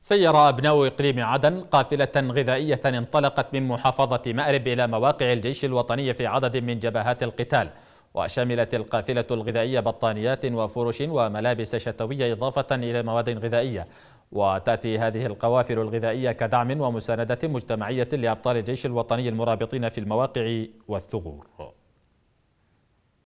سير أبناء إقليم عدن قافلة غذائية انطلقت من محافظة مأرب إلى مواقع الجيش الوطني في عدد من جبهات القتال وشملت القافلة الغذائية بطانيات وفرش وملابس شتوية إضافة إلى مواد غذائية وتأتي هذه القوافل الغذائية كدعم ومساندة مجتمعية لأبطال الجيش الوطني المرابطين في المواقع والثغور